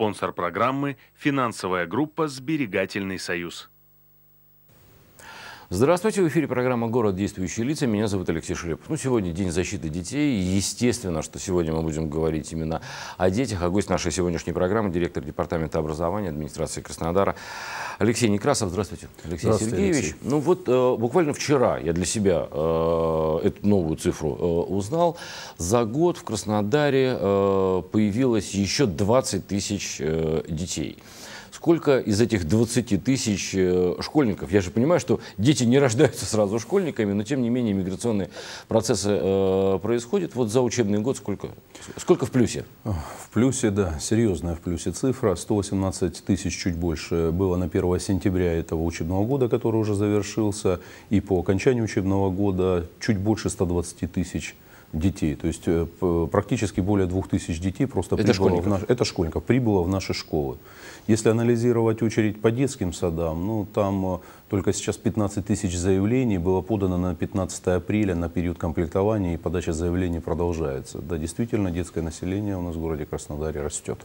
Спонсор программы – финансовая группа «Сберегательный союз». Здравствуйте, в эфире программа «Город. Действующие лица». Меня зовут Алексей Шелепов. Ну, сегодня День защиты детей. Естественно, что сегодня мы будем говорить именно о детях. А гость нашей сегодняшней программы – директор Департамента образования администрации Краснодара Алексей Некрасов. Здравствуйте, Алексей Здравствуйте, Сергеевич. Алексей. Ну вот э, буквально вчера я для себя э, эту новую цифру э, узнал. За год в Краснодаре э, появилось еще 20 тысяч э, детей сколько из этих 20 тысяч э, школьников, я же понимаю, что дети не рождаются сразу школьниками, но тем не менее миграционные процессы э, происходят. Вот за учебный год сколько? Сколько в плюсе? В плюсе, да, серьезная в плюсе цифра. 118 тысяч чуть больше было на 1 сентября этого учебного года, который уже завершился. И по окончании учебного года чуть больше 120 тысяч детей. То есть э, практически более двух тысяч детей просто это прибыло школьников. в наш, это школьников прибыло в наши школы. Если анализировать очередь по детским садам, ну там э, только сейчас 15 тысяч заявлений было подано на 15 апреля на период комплектования, и подача заявлений продолжается. Да, действительно, детское население у нас в городе Краснодаре растет.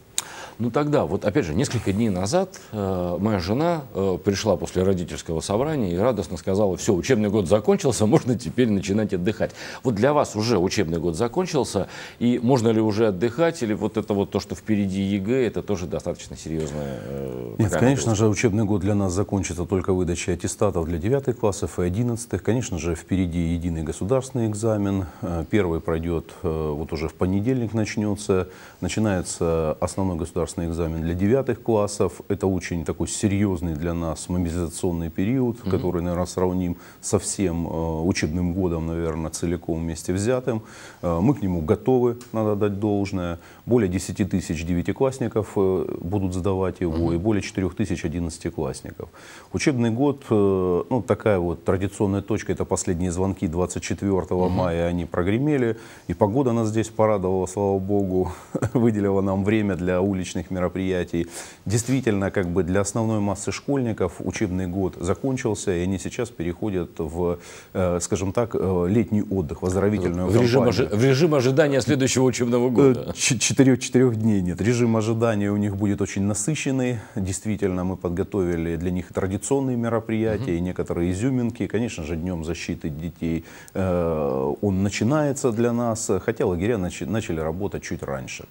Ну тогда, вот опять же, несколько дней назад э, моя жена э, пришла после родительского собрания и радостно сказала, все, учебный год закончился, можно теперь начинать отдыхать. Вот для вас уже учебный год закончился, и можно ли уже отдыхать, или вот это вот то, что впереди ЕГЭ, это тоже достаточно серьезное... Э, Нет, конечно же, учебный год для нас закончится только выдача аттестатов для 9 классов и 11. Конечно же, впереди единый государственный экзамен. Э, первый пройдет, э, вот уже в понедельник начнется. Начинается основной государственный экзамен для 9 классов. Это очень такой серьезный для нас мобилизационный период, который, наверное, сравним со всем э, учебным годом, наверное, целиком вместе взятым. Мы к нему готовы, надо дать должное. Более 10 тысяч девятиклассников э, будут сдавать его, угу. и более 4 тысяч одиннадцатиклассников. Учебный год, э, ну, такая вот традиционная точка, это последние звонки 24 угу. мая, они прогремели, и погода нас здесь порадовала, слава богу, выделила нам время для уличных мероприятий. Действительно, как бы для основной массы школьников учебный год закончился, и они сейчас переходят в, э, скажем так, летний отдых, оздоровительную в кампанию. Режим, в режим ожидания следующего учебного года. 4 четырех дней нет. Режим ожидания у них будет очень насыщенный. Действительно, мы подготовили для них традиционные мероприятия угу. и некоторые изюминки. Конечно же, Днем защиты детей э, он начинается для нас, хотя лагеря нач- начали работать чуть раньше.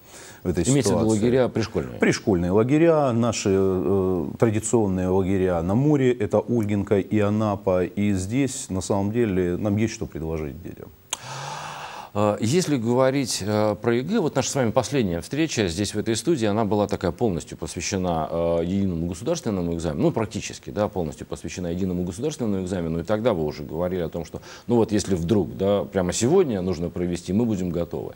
В этой Имеется ситуации. в виду лагеря пришкольные? Пришкольные лагеря, наши э, традиционные лагеря на море, это Ульгинка и Анапа. И здесь, на самом деле, нам есть что предложить детям. А, если говорить э, про ЕГЭ, вот наша с вами последняя встреча здесь, в этой студии, она была такая полностью посвящена э, единому государственному экзамену, ну, практически, да, полностью посвящена единому государственному экзамену, и тогда вы уже говорили о том, что, ну, вот если вдруг, да, прямо сегодня нужно провести, мы будем готовы.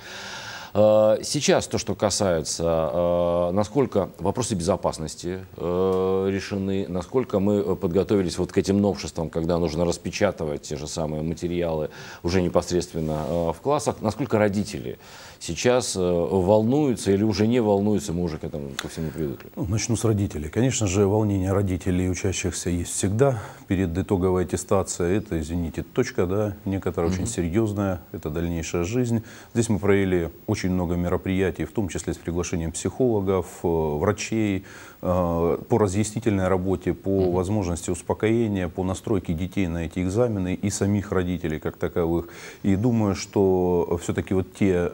Э, сейчас то, что касается, э, насколько вопросы безопасности э, решены, насколько мы подготовились вот к этим новшествам, когда нужно распечатывать те же самые материалы уже непосредственно в классах, насколько родители сейчас э, волнуются или уже не волнуются, мы уже к этому ко всему привыкли? Ну, начну с родителей. Конечно же, волнение родителей и учащихся есть всегда. Перед итоговой аттестацией это, извините, точка, да, некоторая очень серьезная, это дальнейшая жизнь. Здесь мы провели очень много мероприятий, в том числе с приглашением психологов, э, врачей, э, по разъяснительной работе, по возможности успокоения, по настройке детей на эти экзамены и самих родителей как таковых. И думаю, что все-таки вот те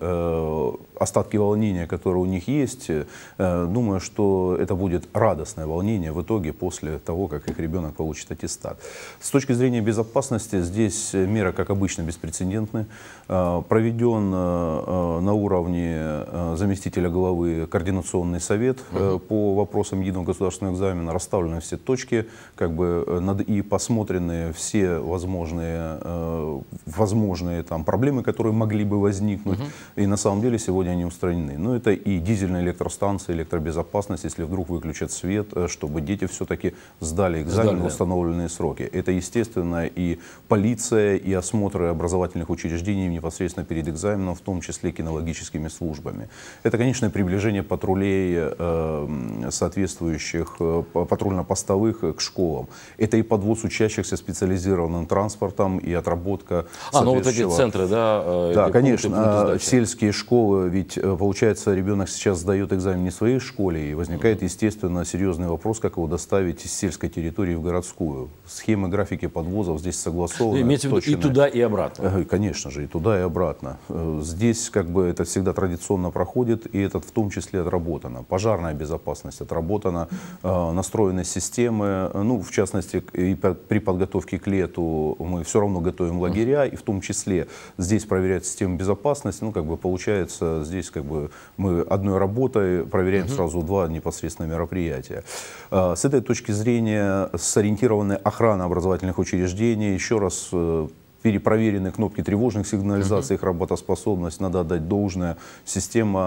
остатки волнения, которые у них есть, э, думаю, что это будет радостное волнение в итоге после того, как их ребенок получит аттестат. С точки зрения безопасности, здесь меры, как обычно, беспрецедентны. Э, проведен э, на уровне заместителя главы координационный совет угу. по вопросам единого государственного экзамена, расставлены все точки, как бы и посмотрены все возможные, возможные там, проблемы, которые могли бы возникнуть. Угу. И на самом деле сегодня они устранены. Но это и дизельные электростанции, электробезопасность, если вдруг выключат свет, э, чтобы дети все-таки сдали экзамен в установленные сроки. Это, естественно, и полиция, и осмотры образовательных учреждений непосредственно перед экзаменом, в том числе кинологическими службами. Это, конечно, приближение патрулей эм, соответствующих э, патрульно-постовых э, к школам. Это и подвоз учащихся специализированным транспортом, и отработка А, ну вот эти центры, да? Да, конечно. сельские школы, ведь э, получается ребенок сейчас сдает экзамен не в своей школе, и возникает, естественно, серьезный вопрос, как его доставить из сельской территории в городскую. Схемы графики подвозов здесь согласованы. Имеется в виду и туда, и обратно. Э, конечно же, и туда, и обратно. Э, здесь как бы это всегда традиционно проходит, и это в том числе отработано. Пожарная безопасность отработана, настроены системы, ну, в частности, и при подготовке к лету мы все равно готовим лагеря, и в том числе здесь проверяют систему безопасности, ну, как бы получается получается. Здесь как бы мы одной работой проверяем угу. сразу два непосредственно мероприятия. А, с этой точки зрения сориентированная охрана образовательных учреждений, еще раз э, перепроверены кнопки тревожных сигнализаций, их работоспособность, надо отдать должное. Система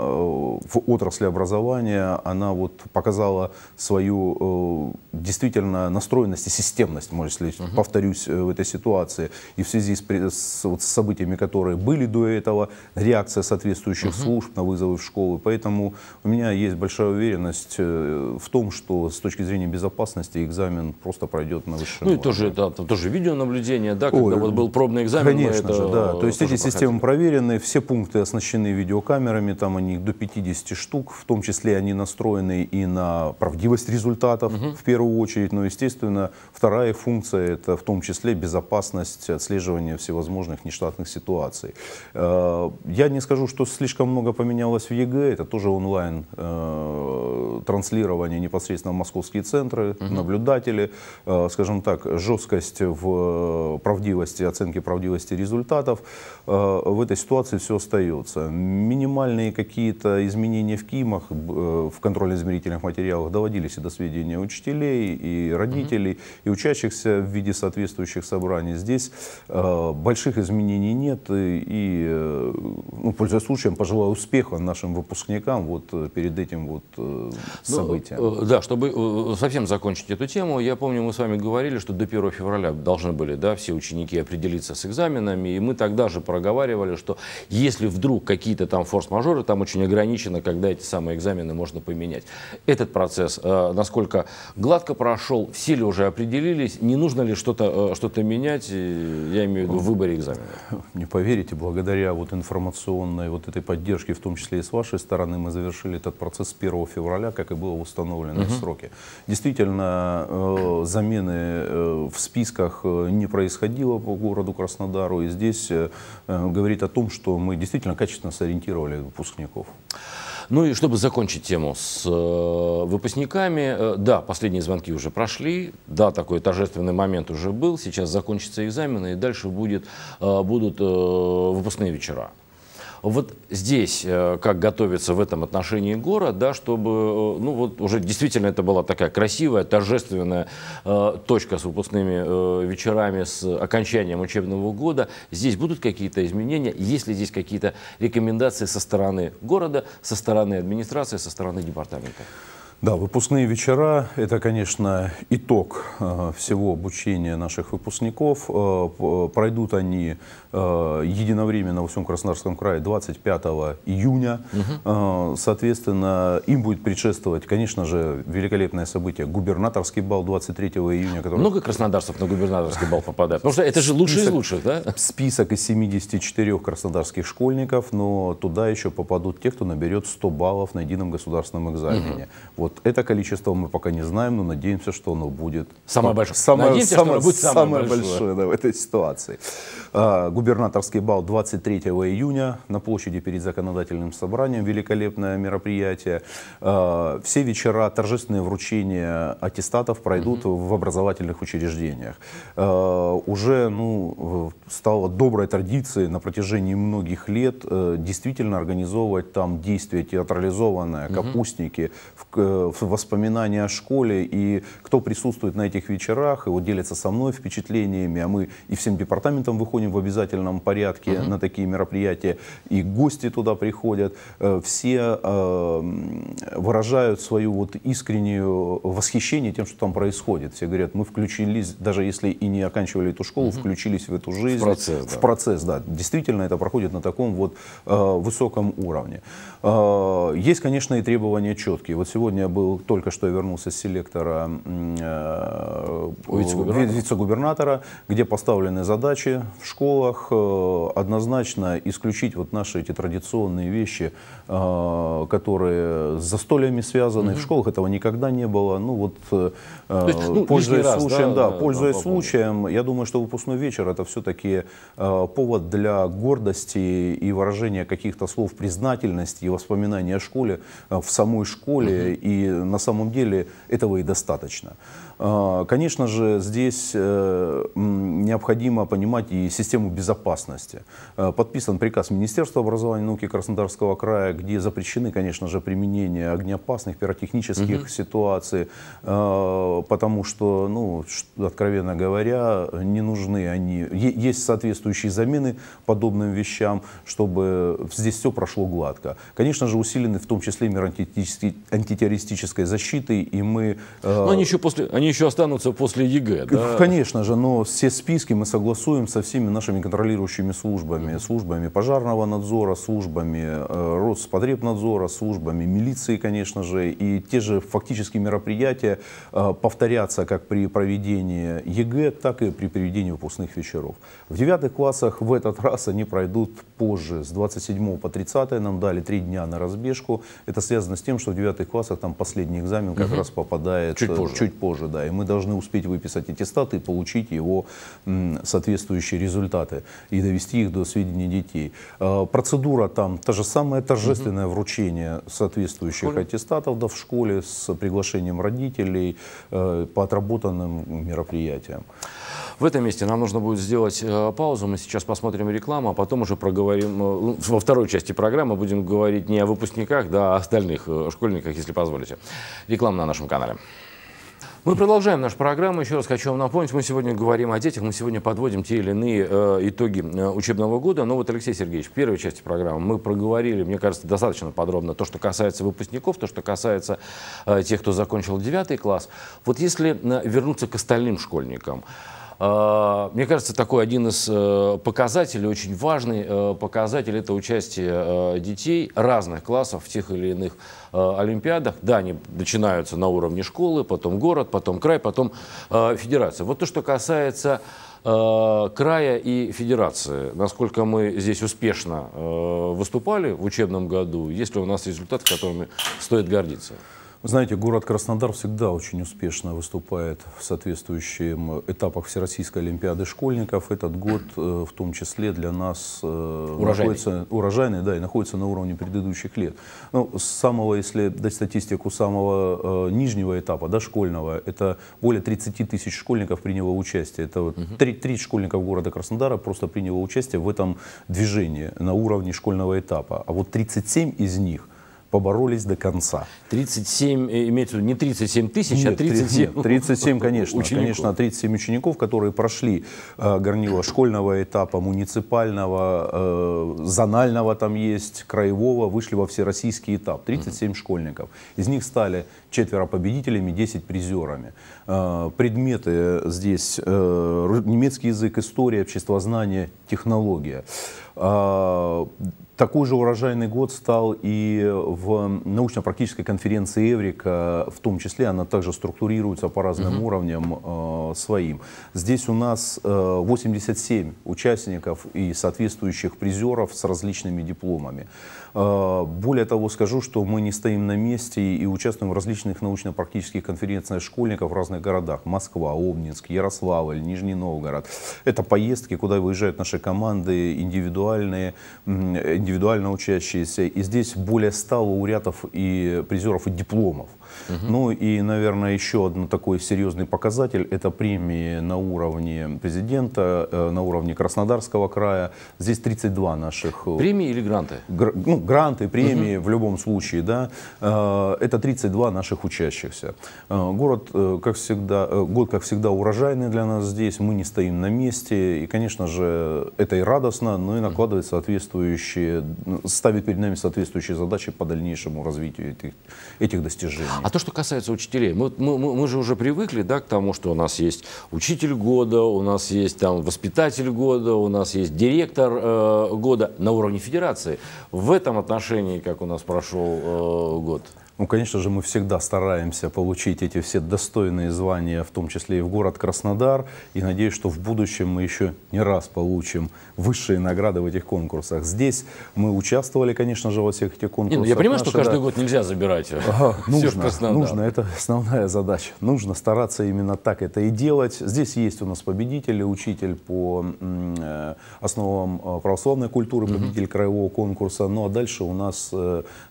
э, в отрасли образования, она вот показала свою э, действительно настроенность и системность, может, если mm -hmm. повторюсь, э, в этой ситуации. И в связи с, с, вот, с событиями, которые были до этого, реакция соответствующих mm -hmm. служб на вызовы в школы. Поэтому у меня есть большая уверенность в том, что с точки зрения безопасности экзамен просто пройдет на высшем Ну и тоже, да, тоже видеонаблюдение, да, когда Ой, вот был пробный экзамен. Конечно же, да. То есть эти проходили. системы проверены, все пункты оснащены видеокамерами, там они до 50 штук, в том числе они настроены и на правдивость результатов угу. в первую очередь, но, естественно, вторая функция это в том числе безопасность отслеживания всевозможных нештатных ситуаций. Э, я не скажу, что слишком много поменялось в ЕГЭ, это тоже онлайн э, транслирование непосредственно в московские центры, угу. наблюдатели, э, скажем так, жесткость в правдивости правдивости, оценки правдивости результатов, э, в этой ситуации все остается. Минимальные какие-то изменения в КИМах, э, в контрольно-измерительных материалах доводились и до сведения учителей, и родителей, угу. и учащихся в виде соответствующих собраний. Здесь э, больших изменений нет, и, ну, пользуясь случаем, пожелаю успеха нашим выпускникам вот перед этим вот ну, событием. Ну, да, чтобы совсем закончить эту тему, я помню, мы с вами говорили, что до 1 февраля должны были да, все ученики определиться с экзаменами, и мы тогда же проговаривали, что если вдруг какие-то там форс-мажоры, там очень ограничено, когда эти самые экзамены можно поменять. Этот процесс, э, насколько гладко прошел, все ли уже определились, не нужно ли что-то что, э, -то, что менять, я имею в виду в выборе экзамена? Не поверите, благодаря вот информационной вот этой поддержке, в том числе и с вашей стороны, мы завершили этот процесс с 1 февраля, как и было установлено угу. в сроке. Действительно, э, замены в списках не происходило, по городу Краснодару. И здесь э, э, говорит о том, что мы действительно качественно сориентировали выпускников. Ну и чтобы закончить тему с э, выпускниками, да, последние звонки уже прошли, да, такой торжественный момент уже был, сейчас закончатся экзамены и дальше будет, будут выпускные вечера. Вот здесь э, как готовится в этом отношении город, да, чтобы, э, ну вот уже действительно это была такая красивая, торжественная э, точка с выпускными э, вечерами, с окончанием учебного года. Здесь будут какие-то изменения, есть ли здесь какие-то рекомендации со стороны города, со стороны администрации, со стороны департамента? Да, выпускные вечера – это, конечно, итог э, всего обучения наших выпускников. Э, пройдут они э, единовременно во всем Краснодарском крае 25 июня. Угу. Соответственно, им будет предшествовать, конечно же, великолепное событие – губернаторский бал 23 июня. Который... Много краснодарцев на губернаторский бал попадает? Потому что это же лучшие список, из лучших, да? Список из 74 краснодарских школьников, но туда еще попадут те, кто наберет 100 баллов на едином государственном экзамене. Угу. Вот вот это количество мы пока не знаем, но надеемся, что оно будет самое большое. Самое, надеемся, самое, что будет самое, самое большое, большое да, в этой ситуации. А, губернаторский бал 23 июня на площади перед законодательным собранием. Великолепное мероприятие. А, все вечера торжественные вручения аттестатов пройдут угу. в образовательных учреждениях. А, уже ну, стало доброй традицией на протяжении многих лет э, действительно организовывать там действия театрализованные, капустники, в воспоминания о школе, и кто присутствует на этих вечерах, и вот делится со мной впечатлениями, а мы и всем департаментом выходим в обязательном порядке угу. на такие мероприятия, и гости туда приходят, э, все э, выражают свою вот искреннюю восхищение тем, что там происходит. Все говорят, мы включились, даже если и не оканчивали эту школу, угу. включились в эту жизнь. В процесс, да. В процесс, да. Действительно, это проходит на таком вот э, высоком уровне. Есть, конечно, и требования четкие. Вот сегодня меня был, только что вернулся с селектора э, вице-губернатора, где поставлены задачи в школах э, однозначно исключить вот наши эти традиционные вещи, э, которые с застольями связаны. Угу. В школах этого никогда не было. Ну вот, есть, ну, пользуясь раз, случаем, да, да, пользуясь случаем, я думаю, что выпускной вечер это все-таки повод для гордости и выражения каких-то слов признательности и воспоминания о школе в самой школе угу. и на самом деле этого и достаточно. А, конечно же, здесь э, необходимо понимать и систему безопасности. Э, подписан приказ Министерства образования и науки Краснодарского края, где запрещены, конечно же, применение огнеопасных пиротехнических угу. ситуаций, э, потому что, ну, откровенно говоря, не нужны они. Есть соответствующие замены подобным вещам, чтобы здесь все прошло гладко. Конечно же, усилены в том числе меры антитеррористической защиты, и мы... Но они еще после... Они еще останутся после ЕГЭ, да? Конечно же, но все списки мы согласуем со всеми нашими контролирующими службами. Mm -hmm. Службами пожарного надзора, службами э, Роспотребнадзора, службами милиции, конечно же. И те же фактические мероприятия э, повторятся как при проведении ЕГЭ, так и при проведении выпускных вечеров. В девятых классах в этот раз они пройдут позже, с 27 по 30 нам дали три дня на разбежку. Это связано с тем, что в девятых классах там последний экзамен как mm -hmm. раз попадает чуть э, позже. Чуть позже да, и мы должны успеть выписать аттестаты, и получить его соответствующие результаты и довести их до сведения детей. А, процедура там та же самая, торжественное вручение соответствующих аттестатов да, в школе с приглашением родителей э, по отработанным мероприятиям. В этом месте нам нужно будет сделать э, паузу. Мы сейчас посмотрим рекламу, а потом уже проговорим. Э, ну, во второй части программы будем говорить не о выпускниках, да, а о остальных школьниках, если позволите. Реклама на нашем канале. Мы продолжаем нашу программу. Еще раз хочу вам напомнить, мы сегодня говорим о детях, мы сегодня подводим те или иные э, итоги э, учебного года. Но ну вот, Алексей Сергеевич, в первой части программы мы проговорили, мне кажется, достаточно подробно то, что касается выпускников, то, что касается э, тех, кто закончил девятый класс. Вот если э, вернуться к остальным школьникам, а, мне кажется, такой один из э, показателей, очень важный э, показатель, это участие э, детей разных классов в тех или иных олимпиадах. Да, они начинаются на уровне школы, потом город, потом край, потом федерация. Вот то, что касается края и федерации. Насколько мы здесь успешно выступали в учебном году, есть ли у нас результат, которыми стоит гордиться? Вы знаете, город Краснодар всегда очень успешно выступает в соответствующих этапах Всероссийской Олимпиады школьников. Этот год э, в том числе для нас э, урожайный. находится урожайный, да, и находится на уровне предыдущих лет. Ну, с самого, если дать статистику самого э, нижнего этапа, да, школьного, это более 30 тысяч школьников приняло участие. Это вот угу. 3, школьников города Краснодара просто приняло участие в этом движении на уровне школьного этапа. А вот 37 из них поборолись до конца. 37, э, имеется в виду не 37 тысяч, а Нет, а 37... 37, конечно, учеников. конечно, 37 учеников, которые прошли э, горнило школьного этапа, муниципального, э, зонального там есть, краевого, вышли во всероссийский этап. 37 угу. школьников. Из них стали четверо победителями, 10 призерами. Э, предметы э, здесь э, немецкий язык, история, обществознание, технология. Э, такой же урожайный год стал и в научно-практической конференции Эврика, в том числе она также структурируется по разным угу. уровням э, своим. Здесь у нас э, 87 участников и соответствующих призеров с различными дипломами. Э, более того, скажу, что мы не стоим на месте и участвуем в различных научно-практических конференциях школьников в разных городах. Москва, Обнинск, Ярославль, Нижний Новгород. Это поездки, куда выезжают наши команды индивидуальные, индивидуально учащиеся. И здесь более 100 лауреатов и призеров и дипломов. Угу. Ну и, наверное, еще один такой серьезный показатель – это премии на уровне президента, э, на уровне Краснодарского края. Здесь 32 наших… Э, премии или гранты? Гр, ну, гранты, премии угу. в любом случае, да. Э, это 32 наших учащихся. Город, как всегда, год, как всегда, урожайный для нас здесь. Мы не стоим на месте. И, конечно же, это и радостно, но и накладывает соответствующие и э, ставит перед нами соответствующие задачи по дальнейшему развитию этих, этих достижений. А то, что касается учителей, мы, мы, мы же уже привыкли да, к тому, что у нас есть учитель года, у нас есть там воспитатель года, у нас есть директор э, года на уровне федерации. В этом отношении, как у нас прошел э, год? Ну, конечно же, мы всегда стараемся получить эти все достойные звания, в том числе и в город Краснодар. И надеюсь, что в будущем мы еще не раз получим высшие награды в этих конкурсах. Здесь мы участвовали, конечно же, во всех этих конкурсах. Не, ну, я понимаю, Наши, что каждый да... год нельзя забирать а, нужно, Нужно, это основная задача. Нужно стараться именно так это и делать. Здесь есть у нас победители, учитель по э, основам э, православной культуры, победитель краевого конкурса. Ну, а дальше у нас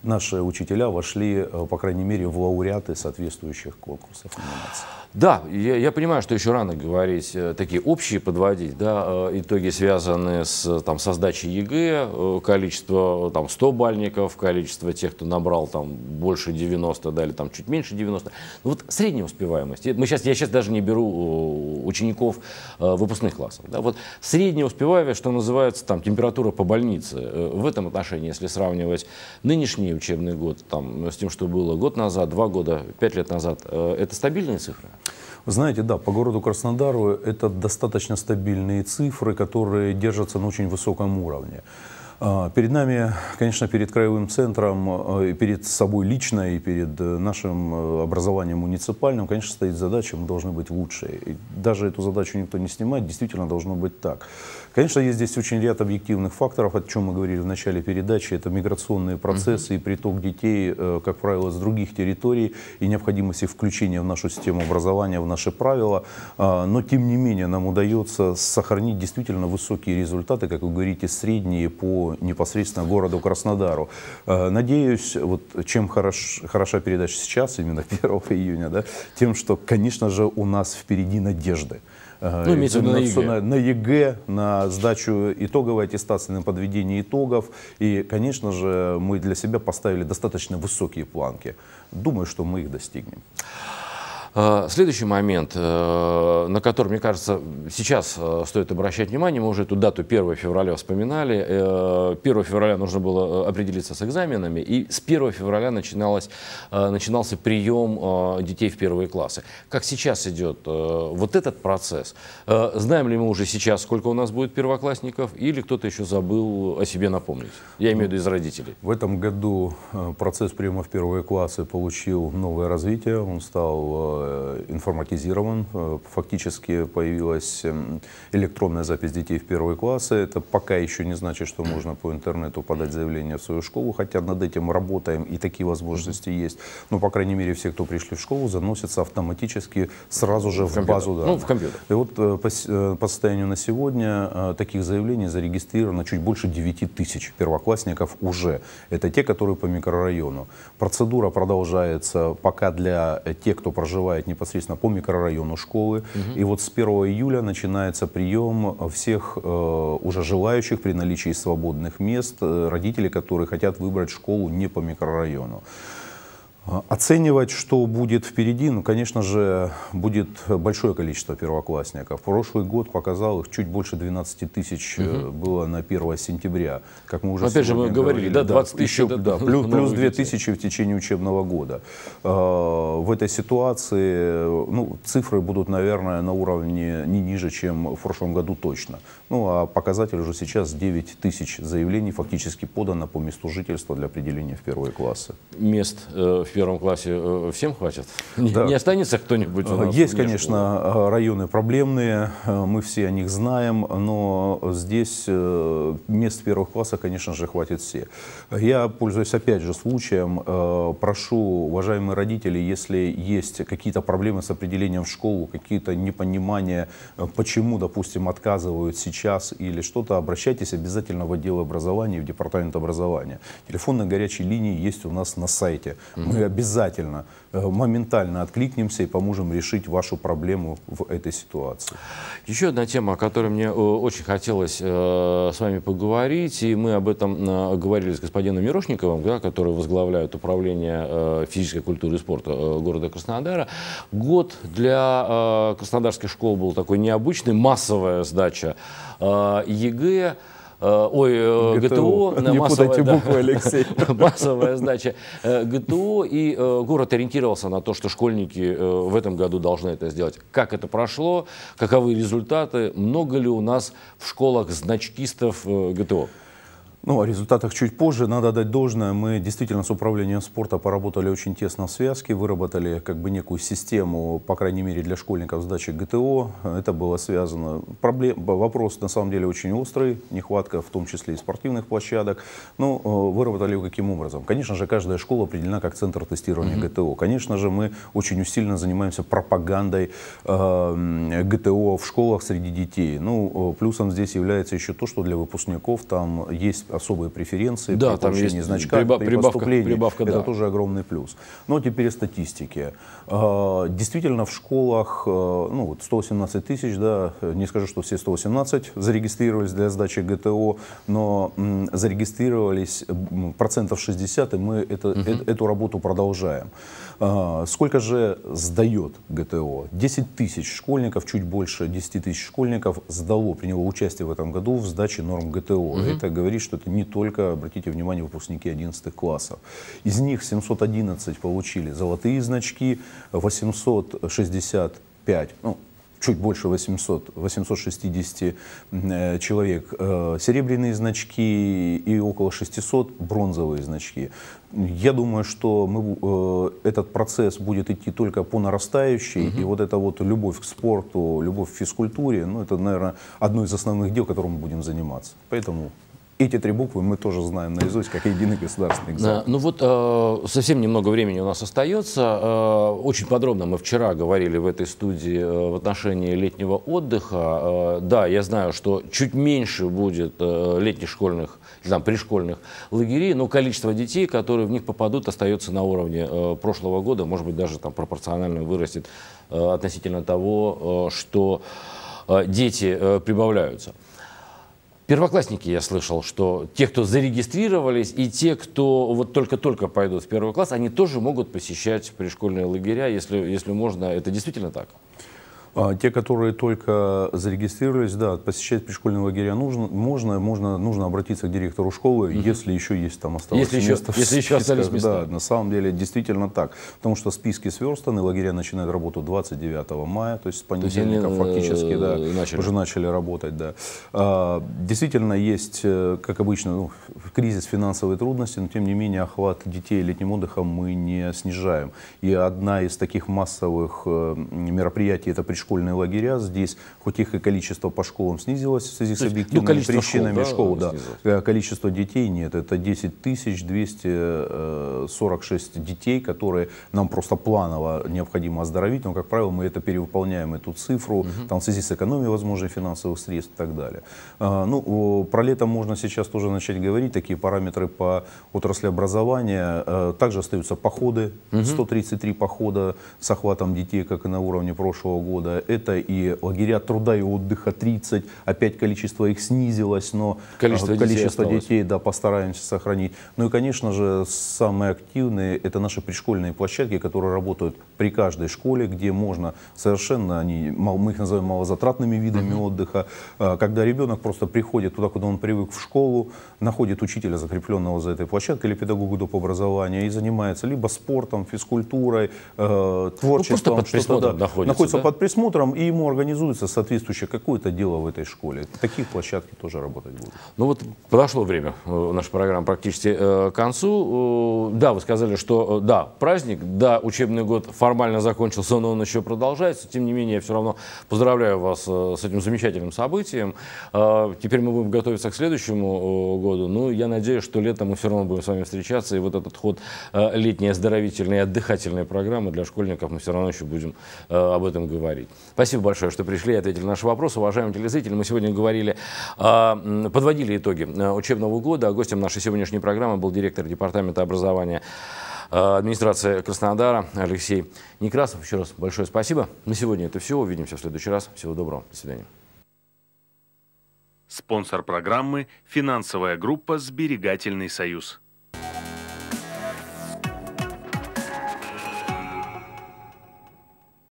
наши учителя вошли Э, по крайней мере, в лауреаты соответствующих конкурсов номинаций. Да, я, я понимаю, что еще рано говорить, э, такие общие подводить, да, э, итоги связаны с, там, со сдачей ЕГЭ, количество там 100 бальников, количество тех, кто набрал там больше 90, дали там чуть меньше 90. Ну вот средняя успеваемость, мы сейчас, я сейчас даже не беру э, учеников выпускных классов, да, вот средняя успеваемость, что называется, там, температура по больнице, в этом отношении, если сравнивать нынешний учебный год там, с тем, что было год назад, два года, пять лет назад, это стабильные цифры? Вы знаете, да, по городу Краснодару это достаточно стабильные цифры, которые держатся на очень высоком уровне. А, перед нами, конечно, перед краевым центром, э, перед собой лично и перед э, нашим э, образованием муниципальным, конечно, стоит задача, мы должны быть лучше. И даже эту задачу никто не снимает, действительно должно быть так. Конечно, есть здесь очень ряд объективных факторов, о чем мы говорили в начале передачи. Это миграционные процессы и приток детей, как правило, с других территорий и необходимость их включения в нашу систему образования, в наши правила. А, но, тем не менее, нам удается сохранить действительно высокие результаты, как вы говорите, средние по непосредственно городу Краснодару. Э, надеюсь, вот чем хорош, хороша передача сейчас, именно 1 июня, да, тем, что, конечно же, у нас впереди надежды. Э, ну, имеется на, ЕГЭ. На, на ЕГЭ, на сдачу итоговой аттестации, на подведение итогов. И, конечно же, мы для себя поставили достаточно высокие планки. Думаю, что мы их достигнем. Э, следующий момент, э, на который, мне кажется, сейчас э, стоит обращать внимание, мы уже эту дату 1 февраля вспоминали. 1 февраля нужно было определиться с экзаменами, и с 1 февраля начиналось, начинался прием детей в первые классы. Как сейчас идет вот этот процесс? Знаем ли мы уже сейчас, сколько у нас будет первоклассников, или кто-то еще забыл о себе напомнить? Я имею в виду из родителей. В этом году процесс приема в первые классы получил новое развитие, он стал Э, информатизирован. Э, фактически появилась эм, электронная запись детей в первые классы. Это пока еще не значит, что можно по интернету подать заявление в свою школу, хотя над этим работаем и такие возможности есть. Но, по крайней мере, все, кто пришли в школу, заносятся автоматически сразу же в, в базу ну, данных. Ну, в компьютер. И вот э, по, по состоянию на сегодня таких заявлений зарегистрировано чуть больше 9 тысяч первоклассников уже. Это те, которые по микрорайону. Процедура продолжается пока для тех, кто проживает поступает непосредственно по микрорайону школы. Угу. И вот с 1 июля начинается прием всех э, уже желающих при наличии свободных мест, э, родителей, которые хотят выбрать школу не по микрорайону. Оценивать, что будет впереди, ну, конечно же, будет большое количество первоклассников. Прошлый год показал их чуть больше 12 тысяч угу. было на 1 сентября, как мы уже Опять же, мы говорили, да, 20 тысяч. Еще, да, да, плюс, плюс 2 тысячи в течение учебного года. Э, в этой ситуации ну, цифры будут, наверное, на уровне не ниже, чем в прошлом году точно. Ну, а показатель уже сейчас 9 тысяч заявлений фактически подано по месту жительства для определения в первые классы. Мест в э, первом классе э, всем хватит? Да. Не останется кто-нибудь у э, нас? Есть, конечно, школы? Э, районы проблемные, мы все о них знаем, но здесь мест первых класса, конечно же, хватит все. Я, пользуясь опять же случаем, прошу, уважаемые родители, если есть какие-то проблемы с определением в школу, какие-то непонимания, почему, допустим, отказывают сейчас или что-то, обращайтесь обязательно в отдел образования, в департамент образования. Телефонные горячие линии есть у нас на сайте. Мы обязательно э, моментально откликнемся и поможем решить вашу проблему в этой ситуации. Еще одна тема, о которой мне э, очень хотелось э, с вами поговорить, и мы об этом говорили с господином Мирошниковым, да, который возглавляет управление физической культуры и спорта города Краснодара. Год для краснодарских школ был такой необычный, массовая сдача ЕГЭ. Э, ой, э, ГТО. массовая, э, путайте массовая сдача ГТО, и город ориентировался на то, что школьники в этом году должны это сделать. Как это прошло, каковы результаты, много ли у нас в школах значкистов ГТО? Ну, о результатах чуть позже. Надо дать должное. Мы действительно с управлением спорта поработали очень тесно в связке, выработали как бы некую систему, по крайней мере, для школьников сдачи ГТО. Это было связано. Проблем, вопрос, на самом деле, очень острый. Нехватка, в том числе и спортивных площадок. Но ну, э, выработали его каким образом? Конечно же, каждая школа определена как центр тестирования mm-hmm. ГТО. Конечно же, мы очень усиленно занимаемся пропагандой э, ГТО в школах среди детей. Ну, э, плюсом здесь является еще то, что для выпускников там есть особые преференции да, при получении там есть значка, прибав, при прибавка, поступлении. Прибавка, да. Это тоже огромный плюс. Но теперь статистики. А, действительно, в школах э, ну, вот 118 тысяч, да, э, не скажу, что все 118 зарегистрировались для сдачи ГТО, но зарегистрировались процентов 60, и мы это, угу. эту работу продолжаем. А, сколько же сдает ГТО? 10 тысяч школьников, чуть больше 10 тысяч школьников сдало, приняло участие в этом году в сдаче норм ГТО. Угу. Это говорит, что это не только, обратите внимание, выпускники 11 классов. Из них 711 получили золотые значки, 865, ну, чуть больше 800, 860 э, человек э, серебряные значки и около 600 бронзовые значки. Я думаю, что мы, э, этот процесс будет идти только по нарастающей, угу. и вот эта вот любовь к спорту, любовь к физкультуре, ну это, наверное, одно из основных дел, которым мы будем заниматься. Поэтому эти три буквы мы тоже знаем наизусть, как единый государственный экзамен. Да, ну вот э, совсем немного времени у нас остается. Э, очень подробно мы вчера говорили в этой студии э, в отношении летнего отдыха. Э, да, я знаю, что чуть меньше будет э, летних школьных, там, пришкольных лагерей, но количество детей, которые в них попадут, остается на уровне э, прошлого года, может быть, даже там пропорционально вырастет э, относительно того, э, что э, дети э, прибавляются. Первоклассники, я слышал, что те, кто зарегистрировались, и те, кто вот только-только пойдут в первый класс, они тоже могут посещать пришкольные лагеря, если, если можно. Это действительно так? А, те, которые только зарегистрировались, да, посещать пришкольные лагеря нужно, можно, можно, нужно обратиться к директору школы, угу. если еще есть там осталось если место. если еще остались места. Да, на самом деле действительно так, потому что списки сверстаны, лагеря начинают работу 29 мая, то есть с понедельника есть э, фактически, да, начали. уже начали работать, да. А, действительно есть, э, как обычно, ну, кризис финансовые трудности, но тем не менее охват детей летним отдыхом мы не снижаем. И одна из таких массовых э, мероприятий это пришкольные школьные лагеря здесь, хоть их и количество по школам снизилось в связи с ну, объективными ну, причинами школ, да, школ, да. Э, количество детей нет, это 10 246 э, детей, которые нам просто планово необходимо оздоровить, но, как правило, мы это перевыполняем, эту цифру, угу. там в связи с экономией, возможно, финансовых средств и так далее. Э, ну, про лето можно сейчас тоже начать говорить, такие параметры по отрасли образования, также остаются походы, угу. 133 похода с охватом детей, как и на уровне прошлого года, это и лагеря труда и отдыха 30, опять количество их снизилось, но количество, а, количество детей, детей да, постараемся сохранить. Ну и, конечно же, самые активные это наши пришкольные площадки, которые работают при каждой школе, где можно совершенно, они, мы их называем малозатратными видами mm-hmm. отдыха, а, когда ребенок просто приходит туда, куда он привык, в школу, находит учителя, закрепленного за этой площадкой, или педагогу доп. образования, и занимается либо спортом, физкультурой, э, творчеством. Ну, просто под присмотром да, находится, находится да? под присмотром присмотром, и ему организуется соответствующее какое-то дело в этой школе. таких площадки тоже работать будут. Ну вот подошло время э, наша программа практически э, к концу. Э, да, вы сказали, что да, праздник, да, учебный год формально закончился, но он еще продолжается. Тем не менее, я все равно поздравляю вас с этим замечательным событием. Теперь мы будем готовиться к следующему году. Ну, я надеюсь, что летом мы все равно будем с вами встречаться, и вот этот ход летней оздоровительной и отдыхательной программы для школьников мы все равно еще будем об этом говорить. Спасибо большое, что пришли и ответили на наш вопрос, Уважаемые телезрители, мы сегодня говорили, а, подводили итоги э, учебного года. А гостем нашей сегодняшней программы был директор Департамента образования а, администрации Краснодара Алексей Некрасов. Еще раз большое спасибо. На сегодня это все. Увидимся в следующий раз. Всего доброго. До свидания. Спонсор программы – финансовая группа «Сберегательный союз».